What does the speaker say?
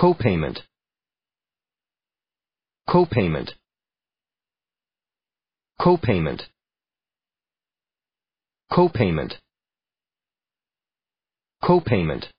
Copayment. Copayment. Copayment. Copayment. Copayment.